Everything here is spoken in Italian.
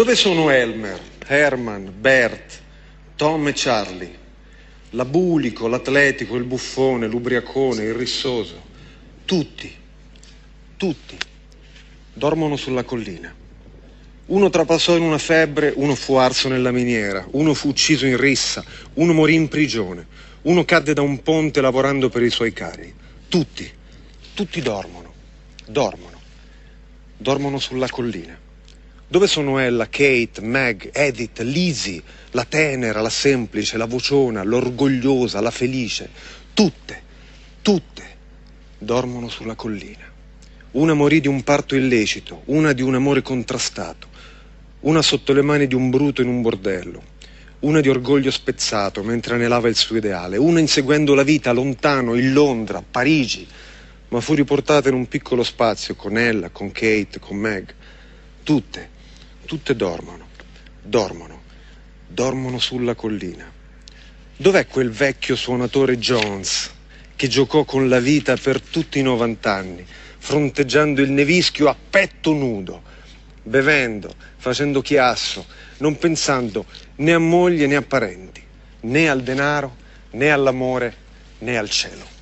Dove sono Elmer, Herman, Bert, Tom e Charlie? L'abulico, l'atletico, il buffone, l'ubriacone, il rissoso. Tutti, tutti dormono sulla collina. Uno trapassò in una febbre, uno fu arso nella miniera, uno fu ucciso in rissa, uno morì in prigione, uno cadde da un ponte lavorando per i suoi cari. Tutti, tutti dormono, dormono, dormono sulla collina. Dove sono Ella, Kate, Meg, Edith, Lizzie, la tenera, la semplice, la vociona, l'orgogliosa, la felice? Tutte, tutte dormono sulla collina. Una morì di un parto illecito, una di un amore contrastato, una sotto le mani di un bruto in un bordello, una di orgoglio spezzato mentre anelava il suo ideale, una inseguendo la vita lontano, in Londra, Parigi, ma fu riportata in un piccolo spazio con ella, con Kate, con Meg, tutte tutte dormono, dormono, dormono sulla collina. Dov'è quel vecchio suonatore Jones che giocò con la vita per tutti i 90 anni, fronteggiando il nevischio a petto nudo, bevendo, facendo chiasso, non pensando né a moglie né a parenti, né al denaro, né all'amore, né al cielo?